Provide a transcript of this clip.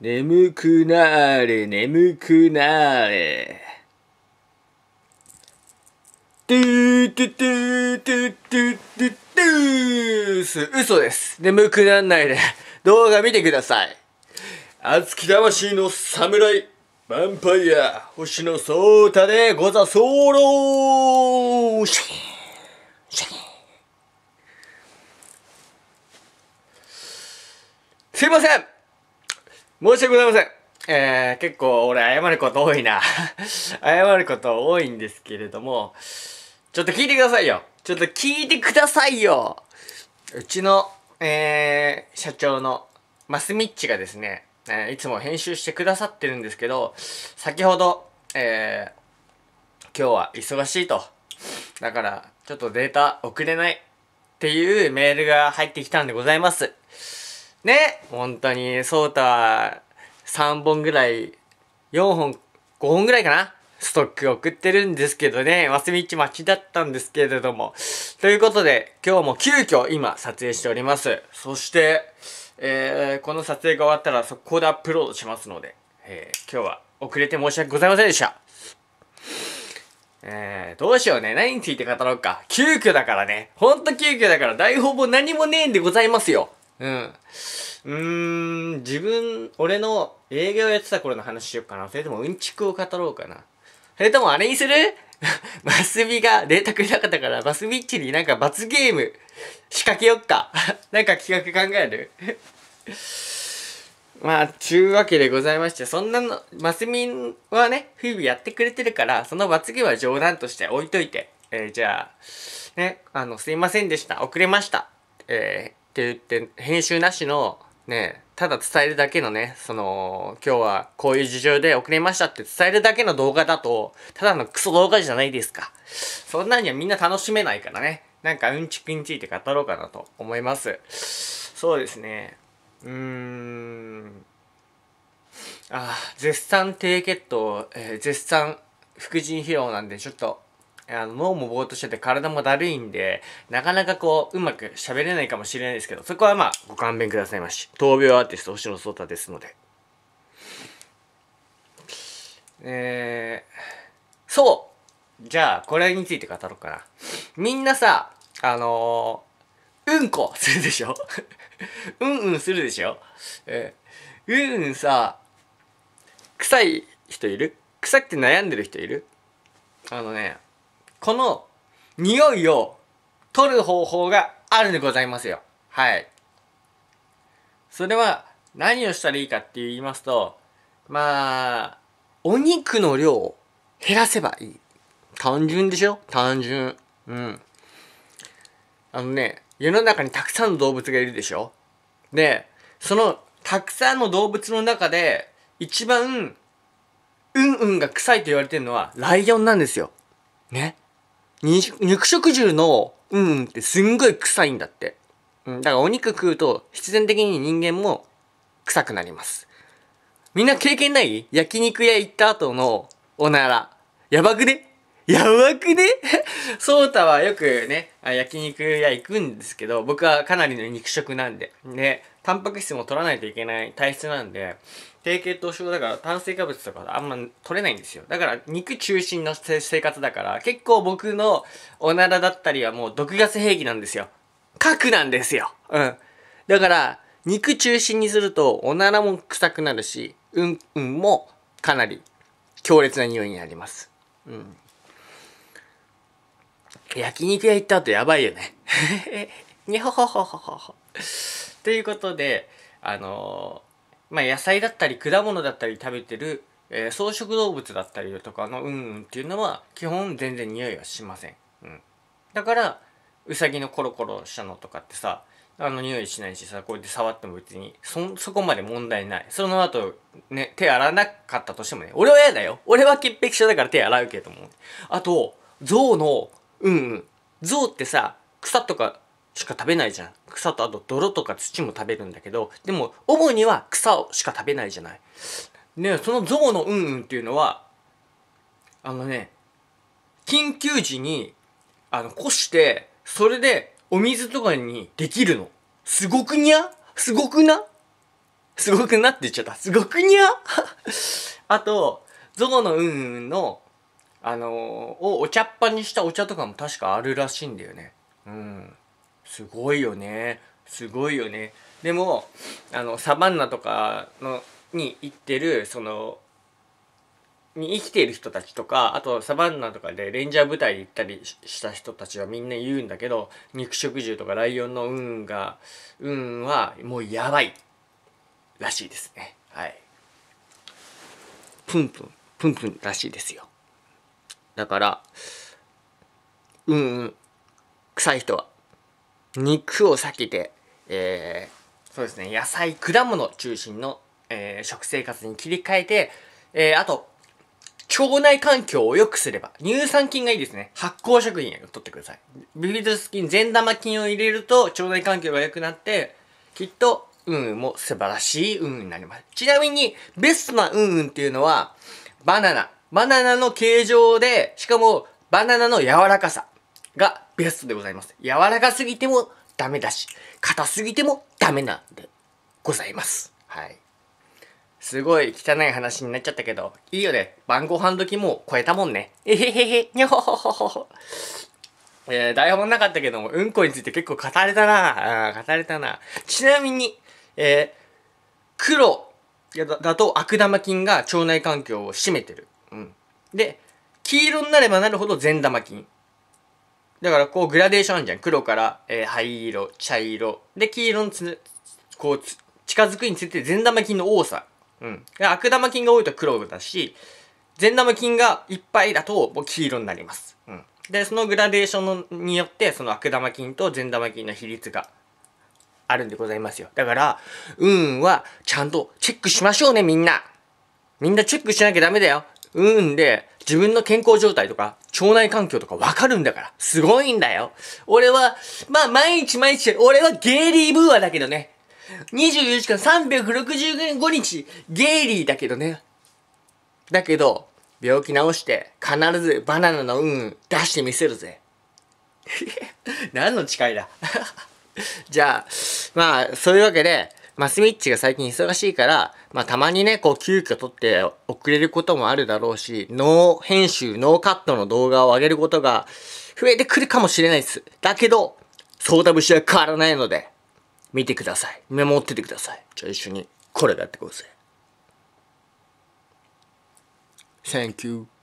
眠くなれ、眠くなれ。トゥートゥトゥートゥトゥトゥトゥー嘘です。眠くならないで動画見てください。熱き魂の侍、ヴァンパイア、星野草太でござそうろーシャキーン、シャキーン。すいません申し訳ございません。えー、結構俺謝ること多いな。謝ること多いんですけれども、ちょっと聞いてくださいよ。ちょっと聞いてくださいよ。うちの、えー、社長のマスミッチがですね、えー、いつも編集してくださってるんですけど、先ほど、えー、今日は忙しいと。だから、ちょっとデータ送れないっていうメールが入ってきたんでございます。ね本当にソータ3本ぐらい4本5本ぐらいかなストック送ってるんですけどね、忘れ道待ちだったんですけれども。ということで、今日も急遽今撮影しております。そして、えー、この撮影が終わったら速攻でアップロードしますので、えー、今日は遅れて申し訳ございませんでした。えー、どうしようね。何について語ろうか。急遽だからね。ほんと急遽だから、台本も何もねえんでございますよ。うんうん自分俺の営業やってた頃の話しようかなそれともうんちくを語ろうかなそれともあれにするマ スミがデータくれなかったから、マスミッチになんか罰ゲーム仕掛けよっか。なんか企画考える まあ、ちゅうわけでございまして、そんなの、マスミンはね、ビーやってくれてるから、その罰ゲームは冗談として置いといて、えー、じゃあ、ね、あの、すいませんでした。遅れました。えって言って編集なしのねただ伝えるだけのねその今日はこういう事情で遅れましたって伝えるだけの動画だとただのクソ動画じゃないですかそんなにはみんな楽しめないからねなんかうんちくについて語ろうかなと思いますそうですねうーんあ絶賛低血糖、えー、絶賛副腎疲労なんでちょっとあの脳もぼーっとしてて体もだるいんで、なかなかこう、うまく喋れないかもしれないですけど、そこはまあ、ご勘弁くださいまし。闘病アーティスト、星野聡太ですので。えー、そうじゃあ、これについて語ろうかな。みんなさ、あのー、うんこするでしょ うんうんするでしょえー、うんうんさ、臭い人いる臭くて悩んでる人いるあのね、この匂いを取る方法があるでございますよ。はい。それは何をしたらいいかって言いますと、まあ、お肉の量を減らせばいい。単純でしょ単純。うん。あのね、世の中にたくさんの動物がいるでしょで、そのたくさんの動物の中で一番、うんうんが臭いと言われてるのはライオンなんですよ。ね。肉食獣のうんってすんごい臭いんだって。うん、だからお肉食うと必然的に人間も臭くなります。みんな経験ない焼肉屋行った後のおなら。やばくねやばくね ソウタはよくね、焼肉屋行くんですけど、僕はかなりの肉食なんで。で、タンパク質も取らないといけない体質なんで、低血糖症だから炭水化物とかあんま取れないんですよ。だから肉中心の生活だから、結構僕のおならだったりはもう毒ガス兵器なんですよ。核なんですよ。うん。だから、肉中心にするとおならも臭くなるし、うん、うんもかなり強烈な匂いになります。うん。焼肉屋行った後やばいよね。にほほほほほほ。ということで、あのー、まあ、野菜だったり果物だったり食べてる、えー、草食動物だったりとかのうんうんっていうのは基本全然匂いはしません。うん。だから、うさぎのコロコロしたのとかってさ、あの匂いしないしさ、こうやって触っても別に、そ、そこまで問題ない。その後、ね、手洗わなかったとしてもね、俺は嫌だよ。俺は潔癖症だから手洗うけども。あと、象のうんうん象ってさ草とかしか食べないじゃん草とあと泥とか土も食べるんだけどでも主には草をしか食べないじゃないねその象のうんうんっていうのはあのね緊急時にあのこしてそれでお水とかにできるのすごくにゃすごくなすごくなって言っちゃった。すごくにゃ あと、ゾウのうんうんのあのをお茶っ葉にしたお茶とかも確かあるらしいんだよねうんすごいよねすごいよねでもあのサバンナとかのに行ってるそのに生きている人たちとかあとサバンナとかでレンジャー部隊行ったりした人たちはみんな言うんだけど肉食獣とかライオンの運が運はもうやばいらしいですねはいプンプンプンプンらしいですよだから、うん、うん、臭い人は、肉を避けて、えー、そうですね、野菜、果物中心の、えー、食生活に切り替えて、えー、あと、腸内環境を良くすれば、乳酸菌がいいですね。発酵食品を取ってください。ビフィズス菌、善玉菌を入れると腸内環境が良くなって、きっと、うんうんも素晴らしいうんうんになります。ちなみに、ベストなうんうんっていうのは、バナナ、バナナの形状で、しかもバナナの柔らかさがベストでございます。柔らかすぎてもダメだし、硬すぎてもダメなんでございます。はい。すごい汚い話になっちゃったけど、いいよね。晩ご飯時も超えたもんね。えへへへ、にょほほほほえー、台本なかったけども、うんこについて結構語れたなあ語れたなちなみに、えー、黒だだと悪玉菌が腸内環境を占めてるうん。で、黄色になればなるほど善玉菌。だからこうグラデーションあるじゃん。黒から、えー、灰色、茶色。で、黄色につ、こう近づくにつれて善玉菌の多さ。うん。悪玉菌が多いと黒だし、善玉菌がいっぱいだともう黄色になります。うん。で、そのグラデーションのによって、その悪玉菌と善玉菌の比率があるんでございますよ。だから、運はちゃんとチェックしましょうね、みんな。みんなチェックしなきゃダメだよ。うんで、自分の健康状態とか、腸内環境とかわかるんだから。すごいんだよ。俺は、まあ毎日毎日、俺はゲイリー・ブーアだけどね。24時間365日、ゲイリーだけどね。だけど、病気治して、必ずバナナの運出してみせるぜ。何の誓いだ じゃあ、まあ、そういうわけで、まあ、スミッチが最近忙しいから、まあ、たまにね、こう、急遽撮って遅れることもあるだろうし、ノー編集、ノーカットの動画を上げることが増えてくるかもしれないです。だけど、ソーダ節は変わらないので、見てください。メモっててください。じゃあ一緒に、これやってください。Thank you.